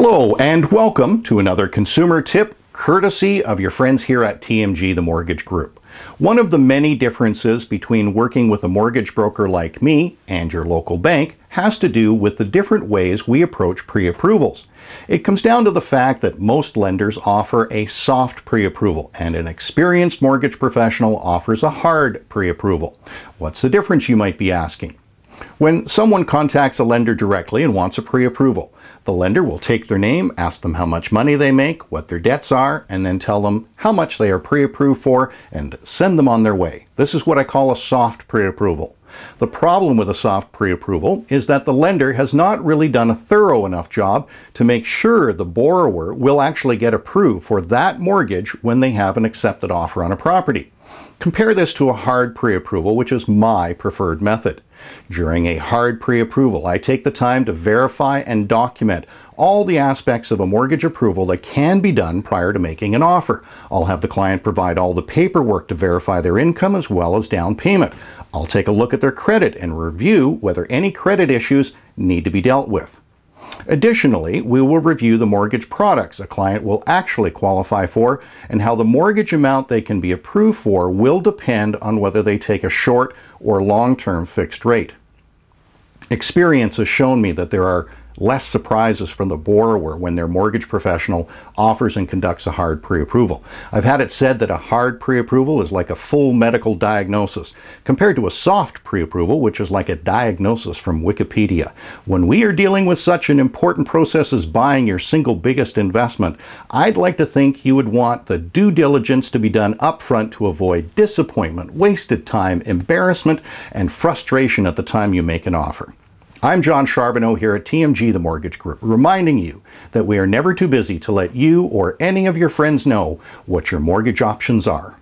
Hello and welcome to another consumer tip courtesy of your friends here at TMG The Mortgage Group. One of the many differences between working with a mortgage broker like me and your local bank has to do with the different ways we approach pre-approvals. It comes down to the fact that most lenders offer a soft pre-approval and an experienced mortgage professional offers a hard pre-approval. What's the difference you might be asking? When someone contacts a lender directly and wants a pre-approval, the lender will take their name, ask them how much money they make, what their debts are, and then tell them how much they are pre-approved for and send them on their way. This is what I call a soft pre-approval. The problem with a soft pre-approval is that the lender has not really done a thorough enough job to make sure the borrower will actually get approved for that mortgage when they have an accepted offer on a property. Compare this to a hard pre-approval, which is my preferred method. During a hard pre-approval. I take the time to verify and document all the aspects of a mortgage approval that can be done prior to making an offer. I'll have the client provide all the paperwork to verify their income as well as down payment. I'll take a look at their credit and review whether any credit issues need to be dealt with. Additionally, we will review the mortgage products a client will actually qualify for and how the mortgage amount they can be approved for will depend on whether they take a short or long-term fixed rate experience has shown me that there are less surprises from the borrower when their mortgage professional offers and conducts a hard pre-approval. I've had it said that a hard pre-approval is like a full medical diagnosis compared to a soft pre-approval, which is like a diagnosis from Wikipedia. When we are dealing with such an important process as buying your single biggest investment, I'd like to think you would want the due diligence to be done upfront to avoid disappointment, wasted time, embarrassment, and frustration at the time you make an offer. I'm John Charbonneau here at TMG The Mortgage Group, reminding you that we are never too busy to let you or any of your friends know what your mortgage options are.